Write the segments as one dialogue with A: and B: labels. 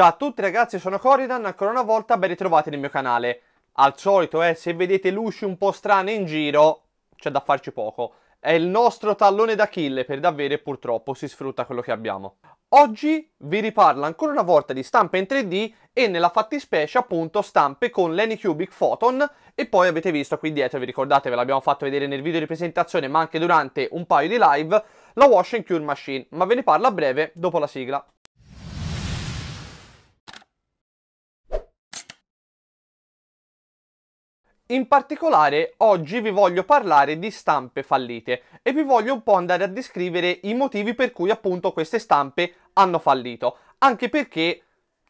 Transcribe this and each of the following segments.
A: Ciao a tutti ragazzi, sono Corridan, ancora una volta ben ritrovati nel mio canale. Al solito, eh, se vedete luci un po' strane in giro, c'è da farci poco. È il nostro tallone d'Achille, per davvero purtroppo si sfrutta quello che abbiamo. Oggi vi riparlo ancora una volta di stampe in 3D e nella fattispecie appunto stampe con l'Anycubic Photon e poi avete visto qui dietro, vi ricordate ve l'abbiamo fatto vedere nel video di presentazione ma anche durante un paio di live, la Wash and Cure Machine, ma ve ne parlo a breve dopo la sigla. In particolare oggi vi voglio parlare di stampe fallite e vi voglio un po' andare a descrivere i motivi per cui appunto queste stampe hanno fallito, anche perché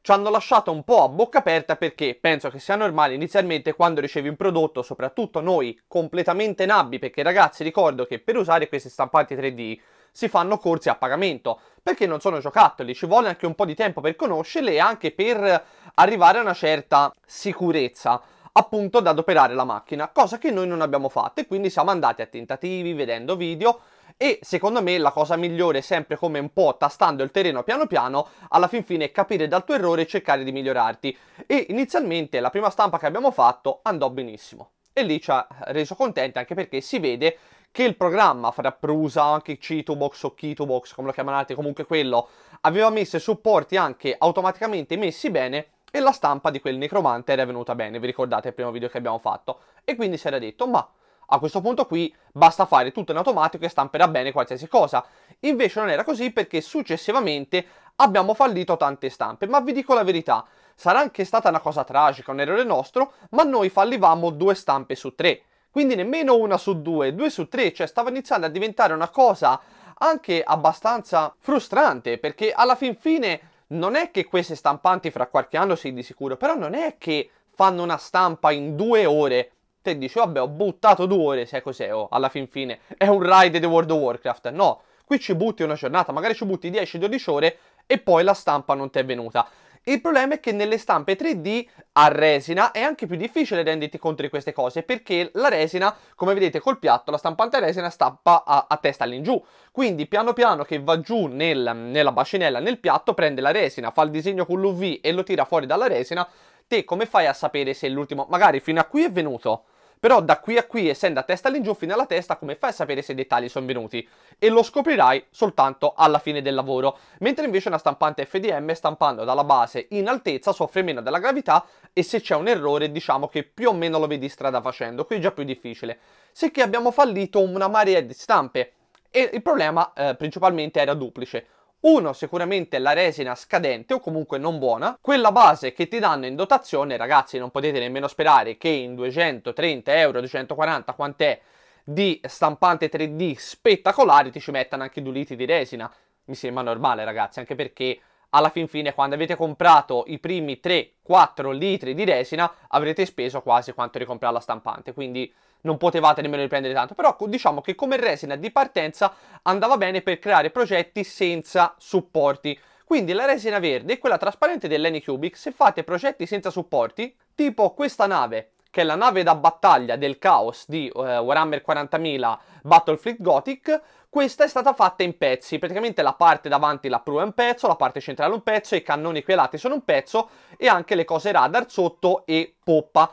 A: ci hanno lasciato un po' a bocca aperta perché penso che sia normale inizialmente quando ricevi un prodotto, soprattutto noi completamente nabbi, perché ragazzi ricordo che per usare queste stampanti 3D si fanno corsi a pagamento, perché non sono giocattoli, ci vuole anche un po' di tempo per conoscerle e anche per arrivare a una certa sicurezza appunto ad adoperare la macchina, cosa che noi non abbiamo fatto e quindi siamo andati a tentativi, vedendo video e secondo me la cosa migliore è sempre come un po' tastando il terreno piano piano, alla fin fine capire dal tuo errore e cercare di migliorarti. E inizialmente la prima stampa che abbiamo fatto andò benissimo e lì ci ha reso contenti anche perché si vede che il programma fra Prusa, anche C2Box o key box come lo chiamate, comunque quello, aveva messo i supporti anche automaticamente messi bene e la stampa di quel necromante era venuta bene, vi ricordate il primo video che abbiamo fatto, e quindi si era detto, ma a questo punto qui basta fare tutto in automatico e stamperà bene qualsiasi cosa. Invece non era così perché successivamente abbiamo fallito tante stampe, ma vi dico la verità, sarà anche stata una cosa tragica, un errore nostro, ma noi fallivamo due stampe su tre, quindi nemmeno una su due, due su tre, cioè stava iniziando a diventare una cosa anche abbastanza frustrante perché alla fin fine non è che queste stampanti fra qualche anno sì di sicuro, però non è che fanno una stampa in due ore. Te dici, vabbè, ho buttato due ore, sai cos'è, oh, alla fin fine, è un ride di World of Warcraft. No, qui ci butti una giornata, magari ci butti 10-12 ore e poi la stampa non ti è venuta. Il problema è che nelle stampe 3D a resina è anche più difficile renderti conto di queste cose perché la resina, come vedete col piatto, la stampante a resina stampa a, a testa all'ingiù. Quindi piano piano che va giù nel, nella bacinella, nel piatto, prende la resina, fa il disegno con l'UV e lo tira fuori dalla resina, te come fai a sapere se l'ultimo... Magari fino a qui è venuto, però da qui a qui, essendo a testa all'ingiù fino alla testa, come fai a sapere se i dettagli sono venuti? E lo scoprirai soltanto alla fine del lavoro. Mentre invece una stampante FDM, stampando dalla base in altezza, soffre meno della gravità e se c'è un errore diciamo che più o meno lo vedi strada facendo, qui è già più difficile. Sicché abbiamo fallito una marea di stampe e il problema eh, principalmente era duplice uno, sicuramente la resina scadente o comunque non buona. Quella base che ti danno in dotazione, ragazzi, non potete nemmeno sperare che in 230 euro, 240, quant'è, di stampante 3D spettacolare ti ci mettano anche due litri di resina. Mi sembra normale, ragazzi, anche perché alla fin fine quando avete comprato i primi 3-4 litri di resina avrete speso quasi quanto ricomprare la stampante, quindi non potevate nemmeno riprendere tanto, però diciamo che come resina di partenza andava bene per creare progetti senza supporti. Quindi la resina verde e quella trasparente dell'Anycubic, se fate progetti senza supporti, tipo questa nave che è la nave da battaglia del caos di eh, Warhammer 40.000 Battlefleet Gothic, questa è stata fatta in pezzi, praticamente la parte davanti la prua è un pezzo, la parte centrale un pezzo, i cannoni qui e lati sono un pezzo e anche le cose radar sotto e poppa.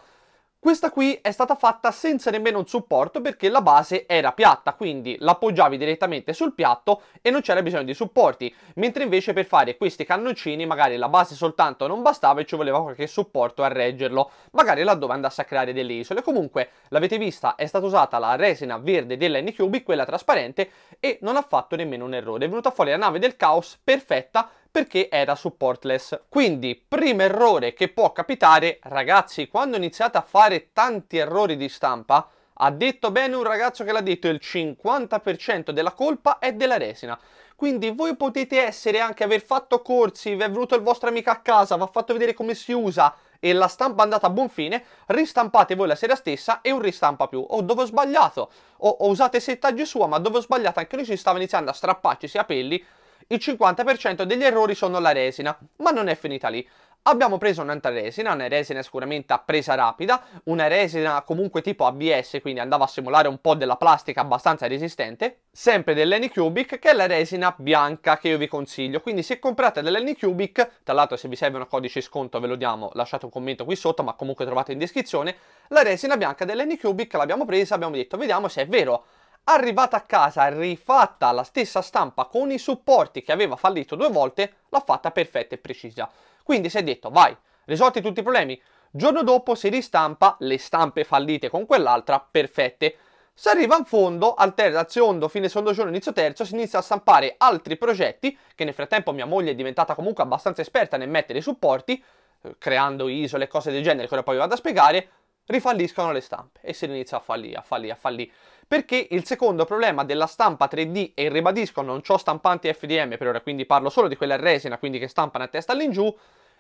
A: Questa qui è stata fatta senza nemmeno un supporto perché la base era piatta, quindi l'appoggiavi direttamente sul piatto e non c'era bisogno di supporti, mentre invece per fare questi cannoncini magari la base soltanto non bastava e ci voleva qualche supporto a reggerlo, magari laddove andasse a creare delle isole. Comunque, l'avete vista, è stata usata la resina verde della NQB, quella trasparente, e non ha fatto nemmeno un errore. È venuta fuori la nave del caos perfetta perché era supportless. Quindi, primo errore che può capitare, ragazzi, quando iniziate a fare tanti errori di stampa, ha detto bene un ragazzo che l'ha detto, il 50% della colpa è della resina. Quindi voi potete essere anche aver fatto corsi, vi è venuto il vostro amico a casa, vi ha fatto vedere come si usa e la stampa è andata a buon fine, ristampate voi la sera stessa e un ristampa più. O oh, dove ho sbagliato? O, oh, usate settaggi sua, ma dove ho sbagliato anche lui ci stava iniziando a strapparci i capelli il 50% degli errori sono la resina, ma non è finita lì. Abbiamo preso un'altra resina, una resina sicuramente a presa rapida, una resina comunque tipo ABS, quindi andava a simulare un po' della plastica abbastanza resistente, sempre dell'Anycubic, che è la resina bianca che io vi consiglio. Quindi se comprate dell'Anycubic, tra l'altro se vi serve un codice sconto ve lo diamo, lasciate un commento qui sotto, ma comunque trovate in descrizione, la resina bianca dell'Anycubic l'abbiamo presa, abbiamo detto vediamo se è vero Arrivata a casa rifatta la stessa stampa con i supporti che aveva fallito due volte, l'ha fatta perfetta e precisa. Quindi si è detto vai, risolti tutti i problemi. Giorno dopo si ristampa le stampe fallite con quell'altra perfette. Si arriva in fondo, al terzo, al secondo, fine secondo giorno, inizio terzo, si inizia a stampare altri progetti, che nel frattempo mia moglie è diventata comunque abbastanza esperta nel mettere i supporti, eh, creando isole e cose del genere, che ora poi vado a spiegare, rifalliscono le stampe e si inizia a fallire, a fallire, a fallire perché il secondo problema della stampa 3D, e ribadisco non ho stampanti FDM per ora, quindi parlo solo di quella resina, quindi che stampano a testa all'ingiù,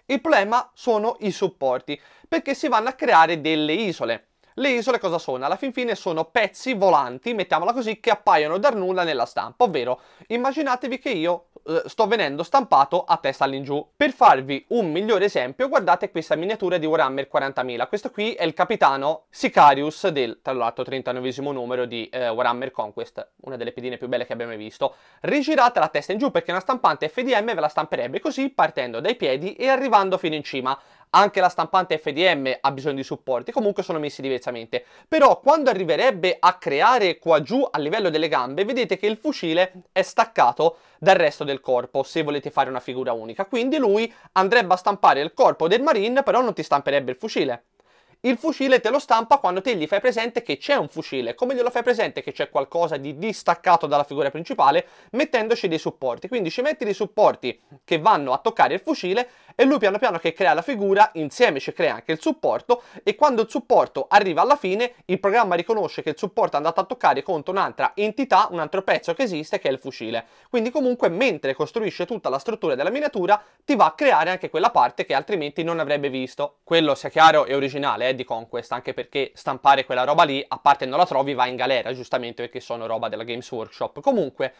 A: il problema sono i supporti, perché si vanno a creare delle isole. Le isole cosa sono? Alla fin fine sono pezzi volanti, mettiamola così, che appaiono dal nulla nella stampa, ovvero immaginatevi che io eh, sto venendo stampato a testa all'ingiù. Per farvi un migliore esempio, guardate questa miniatura di Warhammer 40.000. Questo qui è il capitano Sicarius del, tra l'altro, 39 numero di eh, Warhammer Conquest, una delle pedine più belle che abbiamo mai visto. Rigirate la testa in giù perché una stampante FDM ve la stamperebbe così partendo dai piedi e arrivando fino in cima anche la stampante FDM ha bisogno di supporti, comunque sono messi diversamente. Però quando arriverebbe a creare qua giù a livello delle gambe, vedete che il fucile è staccato dal resto del corpo, se volete fare una figura unica. Quindi lui andrebbe a stampare il corpo del Marine, però non ti stamperebbe il fucile. Il fucile te lo stampa quando te gli fai presente che c'è un fucile, come glielo fai presente che c'è qualcosa di distaccato dalla figura principale, mettendoci dei supporti. Quindi ci metti dei supporti che vanno a toccare il fucile e lui piano piano che crea la figura, insieme ci crea anche il supporto e quando il supporto arriva alla fine il programma riconosce che il supporto è andato a toccare contro un'altra entità, un altro pezzo che esiste che è il fucile. Quindi comunque mentre costruisce tutta la struttura della miniatura ti va a creare anche quella parte che altrimenti non avrebbe visto. Quello sia chiaro è originale eh, di Conquest anche perché stampare quella roba lì a parte non la trovi va in galera giustamente perché sono roba della Games Workshop. Comunque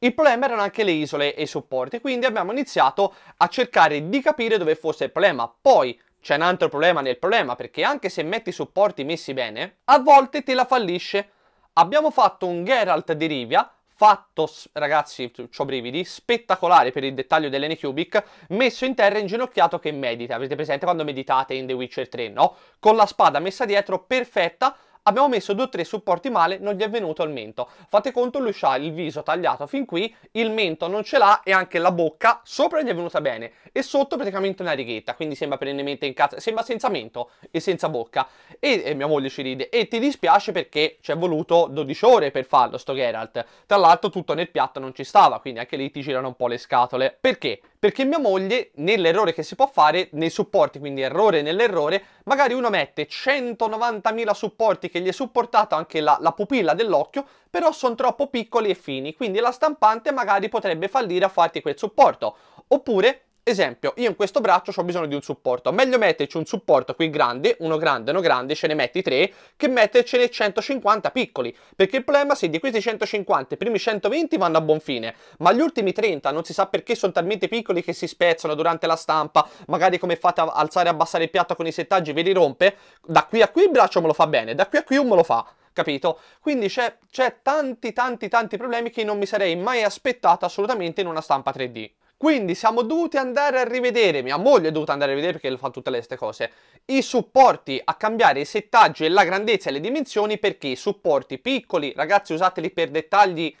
A: il problema erano anche le isole e i supporti, quindi abbiamo iniziato a cercare di capire dove fosse il problema. Poi c'è un altro problema nel problema, perché anche se metti i supporti messi bene, a volte te la fallisce. Abbiamo fatto un Geralt di Rivia, fatto, ragazzi, ho brividi, spettacolare per il dettaglio dell'N-Cubic, messo in terra inginocchiato che medita. Avete presente quando meditate in The Witcher 3, no? Con la spada messa dietro, perfetta, abbiamo messo due o tre supporti male, non gli è venuto il mento. Fate conto, lui ha il viso tagliato fin qui, il mento non ce l'ha e anche la bocca sopra gli è venuta bene e sotto praticamente una righetta, quindi sembra perennemente in casa, sembra senza mento e senza bocca. E, e mia moglie ci ride e ti dispiace perché ci è voluto 12 ore per farlo sto Geralt. Tra l'altro tutto nel piatto non ci stava, quindi anche lì ti girano un po' le scatole. Perché? Perché mia moglie, nell'errore che si può fare, nei supporti, quindi errore nell'errore, magari uno mette 190.000 supporti che gli è supportato anche la, la pupilla dell'occhio, però sono troppo piccoli e fini, quindi la stampante magari potrebbe fallire a farti quel supporto. Oppure Esempio, io in questo braccio ho bisogno di un supporto, meglio metterci un supporto qui grande, uno grande, uno grande, ce ne metti tre, che mettercene 150 piccoli, perché il problema è se di questi 150 i primi 120 vanno a buon fine, ma gli ultimi 30 non si sa perché sono talmente piccoli che si spezzano durante la stampa, magari come fate a alzare e abbassare il piatto con i settaggi ve li rompe, da qui a qui il braccio me lo fa bene, da qui a qui un me lo fa capito? Quindi c'è, tanti tanti tanti problemi che non mi sarei mai aspettato assolutamente in una stampa 3D. Quindi siamo dovuti andare a rivedere, mia moglie è dovuta andare a rivedere perché lo fa tutte le ste cose, i supporti, a cambiare il settaggio e la grandezza e le dimensioni perché i supporti piccoli, ragazzi usateli per dettagli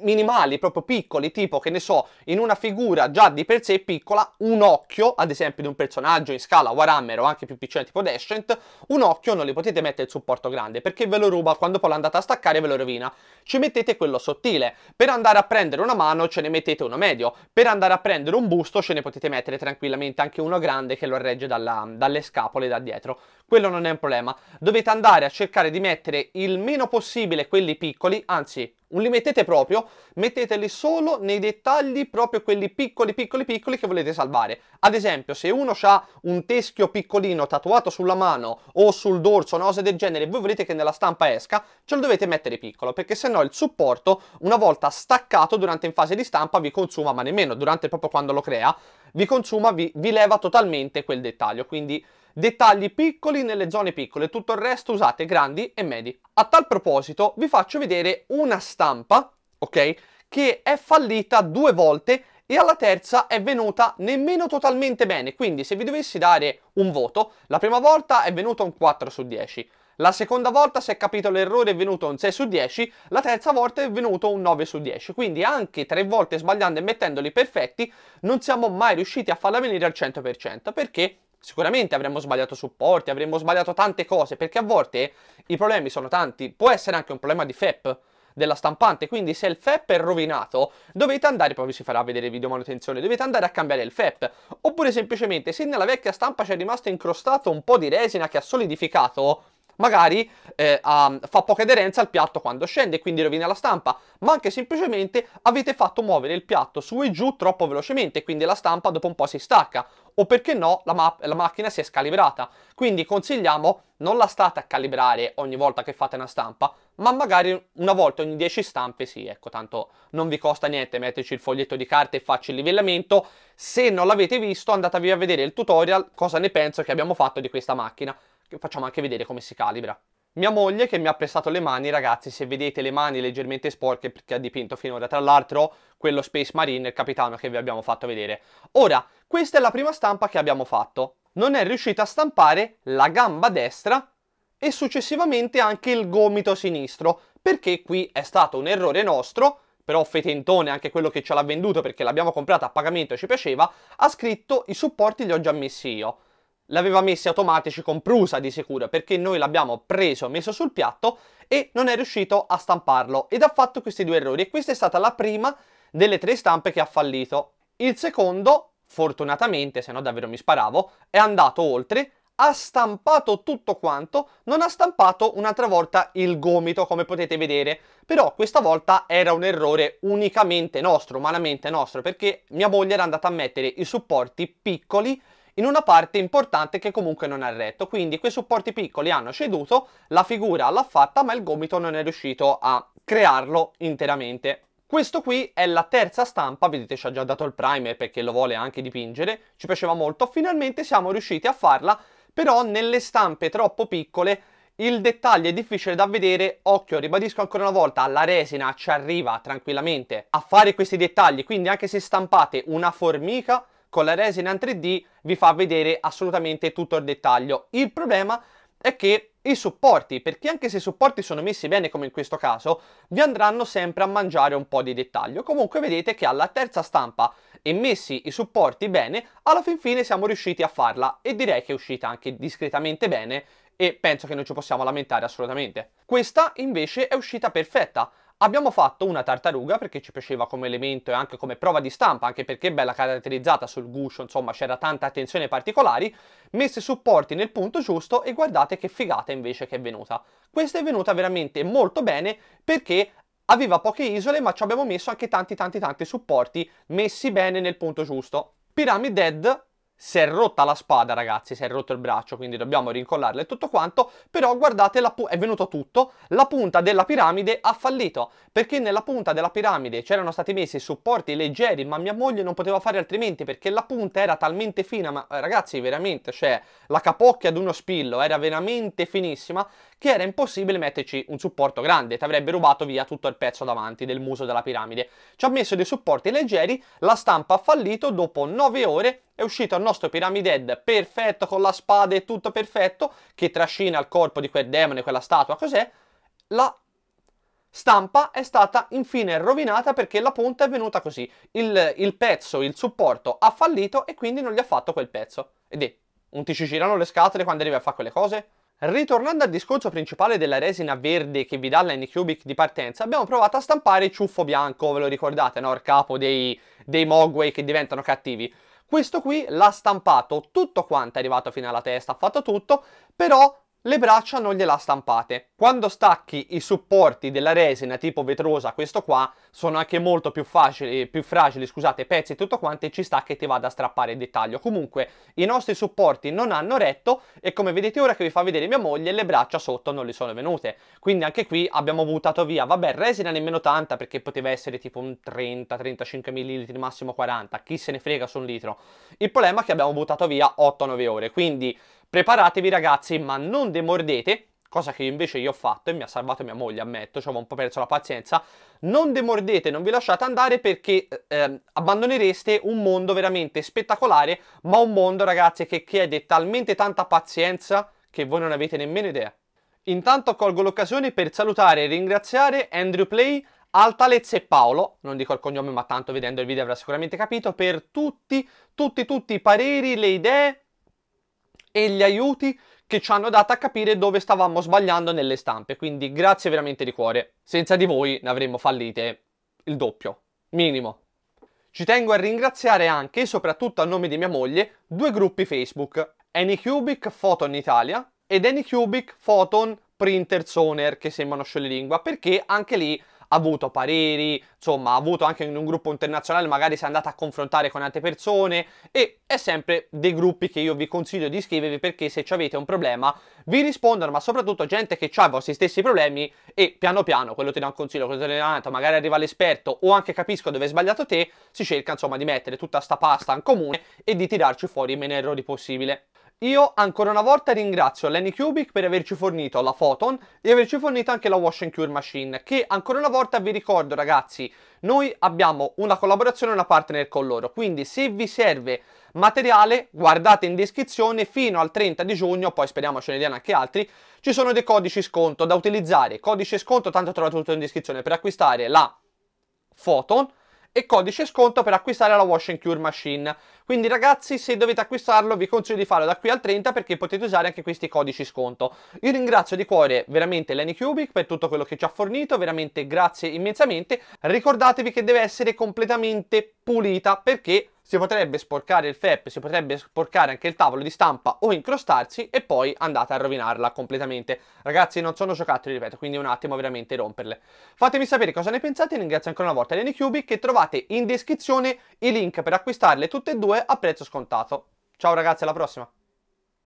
A: minimali, proprio piccoli, tipo che ne so, in una figura già di per sé piccola, un occhio, ad esempio di un personaggio in scala Warhammer o anche più piccino tipo Descent, un occhio non li potete mettere il supporto grande perché ve lo ruba quando poi l'andate a staccare ve lo rovina. Ci mettete quello sottile, per andare a prendere una mano ce ne mettete uno medio, per andare a prendere un busto ce ne potete mettere tranquillamente anche uno grande che lo regge dalla, dalle scapole da dietro. Quello non è un problema, dovete andare a cercare di mettere il meno possibile quelli piccoli, anzi non li mettete proprio, metteteli solo nei dettagli, proprio quelli piccoli, piccoli, piccoli che volete salvare. Ad esempio, se uno ha un teschio piccolino tatuato sulla mano o sul dorso, una cosa del genere, e voi volete che nella stampa esca, ce lo dovete mettere piccolo, perché sennò il supporto, una volta staccato durante in fase di stampa, vi consuma, ma nemmeno durante proprio quando lo crea, vi consuma, vi, vi leva totalmente quel dettaglio. Quindi dettagli piccoli nelle zone piccole, tutto il resto usate grandi e medi. A tal proposito vi faccio vedere una stampa, ok, che è fallita due volte e alla terza è venuta nemmeno totalmente bene, quindi se vi dovessi dare un voto, la prima volta è venuta un 4 su 10, la seconda volta, se è capito l'errore, è venuto un 6 su 10, la terza volta è venuto un 9 su 10. Quindi anche tre volte sbagliando e mettendoli perfetti, non siamo mai riusciti a farla venire al 100%, perché Sicuramente avremmo sbagliato supporti, avremmo sbagliato tante cose, perché a volte i problemi sono tanti. Può essere anche un problema di FEP della stampante, quindi se il FEP è rovinato, dovete andare, poi vi si farà vedere video manutenzione, dovete andare a cambiare il FEP. Oppure semplicemente, se nella vecchia stampa c'è rimasto incrostato un po' di resina che ha solidificato, magari eh, a, fa poca aderenza al piatto quando scende e quindi rovina la stampa, ma anche semplicemente avete fatto muovere il piatto su e giù troppo velocemente, quindi la stampa dopo un po' si stacca, o perché no la, la macchina si è scalibrata. Quindi consigliamo non la state a calibrare ogni volta che fate una stampa, ma magari una volta ogni 10 stampe sì, ecco, tanto non vi costa niente metterci il foglietto di carta e farci il livellamento. Se non l'avete visto andatevi a vedere il tutorial cosa ne penso che abbiamo fatto di questa macchina facciamo anche vedere come si calibra. Mia moglie che mi ha prestato le mani, ragazzi, se vedete le mani leggermente sporche perché ha dipinto finora, tra l'altro, quello Space Marine, il capitano che vi abbiamo fatto vedere. Ora, questa è la prima stampa che abbiamo fatto. Non è riuscita a stampare la gamba destra e successivamente anche il gomito sinistro, perché qui è stato un errore nostro, però Fetentone, anche quello che ce l'ha venduto perché l'abbiamo comprata a pagamento e ci piaceva, ha scritto i supporti li ho già messi io l'aveva messi automatici con Prusa di sicuro perché noi l'abbiamo preso, messo sul piatto e non è riuscito a stamparlo ed ha fatto questi due errori e questa è stata la prima delle tre stampe che ha fallito. Il secondo, fortunatamente, se no davvero mi sparavo, è andato oltre, ha stampato tutto quanto, non ha stampato un'altra volta il gomito come potete vedere, però questa volta era un errore unicamente nostro, umanamente nostro, perché mia moglie era andata a mettere i supporti piccoli in una parte importante che comunque non ha retto, quindi quei supporti piccoli hanno ceduto, la figura l'ha fatta ma il gomito non è riuscito a crearlo interamente. Questo qui è la terza stampa, vedete ci ha già dato il primer perché lo vuole anche dipingere, ci piaceva molto, finalmente siamo riusciti a farla, però nelle stampe troppo piccole il dettaglio è difficile da vedere, occhio, ribadisco ancora una volta, la resina ci arriva tranquillamente a fare questi dettagli, quindi anche se stampate una formica con la resina in 3D vi fa vedere assolutamente tutto il dettaglio. Il problema è che i supporti, perché anche se i supporti sono messi bene come in questo caso, vi andranno sempre a mangiare un po' di dettaglio. Comunque vedete che alla terza stampa e messi i supporti bene, alla fin fine siamo riusciti a farla e direi che è uscita anche discretamente bene e penso che non ci possiamo lamentare assolutamente. Questa invece è uscita perfetta, Abbiamo fatto una tartaruga perché ci piaceva come elemento e anche come prova di stampa, anche perché è bella caratterizzata sul guscio, insomma c'era tanta attenzione ai particolari, messi i supporti nel punto giusto e guardate che figata invece che è venuta. Questa è venuta veramente molto bene perché aveva poche isole ma ci abbiamo messo anche tanti tanti tanti supporti messi bene nel punto giusto. Pyramid Dead si è rotta la spada ragazzi, si è rotto il braccio, quindi dobbiamo rincollarla e tutto quanto, però guardate è venuto tutto, la punta della piramide ha fallito, perché nella punta della piramide c'erano stati messi supporti leggeri, ma mia moglie non poteva fare altrimenti perché la punta era talmente fina, ma ragazzi veramente, cioè la capocchia di uno spillo era veramente finissima, che era impossibile metterci un supporto grande, ti avrebbe rubato via tutto il pezzo davanti del muso della piramide. Ci ha messo dei supporti leggeri, la stampa ha fallito, dopo 9 ore è uscito il nostro Pyramid perfetto con la spada e tutto perfetto, che trascina il corpo di quel demone, quella statua, cos'è? La stampa è stata infine rovinata perché la punta è venuta così. Il, il, pezzo, il supporto ha fallito e quindi non gli ha fatto quel pezzo. Ed è, un ti ci girano le scatole quando arrivi a fare quelle cose? Ritornando al discorso principale della resina verde che vi dà la l'Anycubic di partenza, abbiamo provato a stampare ciuffo bianco, ve lo ricordate, no? Il capo dei, dei Mogwai che diventano cattivi. Questo qui l'ha stampato tutto quanto, è arrivato fino alla testa, ha fatto tutto, però le braccia non gliela stampate. Quando stacchi i supporti della resina tipo vetrosa, questo qua, sono anche molto più, facili, più fragili, scusate, pezzi e tutto quanto, e ci sta che ti vada a strappare il dettaglio. Comunque, i nostri supporti non hanno retto e come vedete ora che vi fa vedere mia moglie, le braccia sotto non le sono venute. Quindi anche qui abbiamo buttato via, vabbè, resina nemmeno tanta perché poteva essere tipo un 30-35 ml, massimo 40, chi se ne frega su un litro. Il problema è che abbiamo buttato via 8-9 ore, quindi Preparatevi ragazzi, ma non demordete, cosa che invece io ho fatto e mi ha salvato mia moglie, ammetto, cioè ho un po' perso la pazienza, non demordete, non vi lasciate andare perché eh, ehm, abbandonereste un mondo veramente spettacolare, ma un mondo ragazzi che chiede talmente tanta pazienza che voi non avete nemmeno idea. Intanto colgo l'occasione per salutare e ringraziare Andrew Play, Altalez e Paolo, non dico il cognome ma tanto vedendo il video avrà sicuramente capito, per tutti, tutti, tutti i pareri, le idee, e gli aiuti che ci hanno dato a capire dove stavamo sbagliando nelle stampe, quindi grazie veramente di cuore. Senza di voi ne avremmo fallite il doppio, minimo. Ci tengo a ringraziare anche, soprattutto a nome di mia moglie, due gruppi Facebook, Anycubic Photon Italia ed Anycubic Photon Printer Owner, che sembrano scioglilingua, perché anche lì avuto pareri, insomma, ha avuto anche in un gruppo internazionale, magari si è andata a confrontare con altre persone e è sempre dei gruppi che io vi consiglio di iscrivervi perché se avete un problema vi rispondono, ma soprattutto gente che ha i vostri stessi problemi e piano piano, quello ti dà un consiglio, quello te l'ha dato, magari arriva l'esperto o anche capisco dove hai sbagliato te, si cerca insomma di mettere tutta sta pasta in comune e di tirarci fuori i meno errori possibile. Io ancora una volta ringrazio Lenny Cubic per averci fornito la Photon e averci fornito anche la Wash and Cure Machine che ancora una volta vi ricordo ragazzi noi abbiamo una collaborazione e una partner con loro quindi se vi serve materiale guardate in descrizione fino al 30 di giugno poi speriamo ce ne diano anche altri ci sono dei codici sconto da utilizzare codice sconto tanto trovate tutto in descrizione per acquistare la Photon e codice sconto per acquistare la Wash Cure Machine. Quindi ragazzi se dovete acquistarlo vi consiglio di farlo da qui al 30 perché potete usare anche questi codici sconto. Io ringrazio di cuore veramente Lenny Cubic per tutto quello che ci ha fornito, veramente grazie immensamente. Ricordatevi che deve essere completamente pulita perché si potrebbe sporcare il FEP, si potrebbe sporcare anche il tavolo di stampa o incrostarsi e poi andate a rovinarla completamente. Ragazzi non sono giocattoli, ripeto, quindi un attimo veramente romperle. Fatemi sapere cosa ne pensate, ringrazio ancora una volta Eleni Cubi che trovate in descrizione i link per acquistarle tutte e due a prezzo scontato. Ciao ragazzi, alla prossima!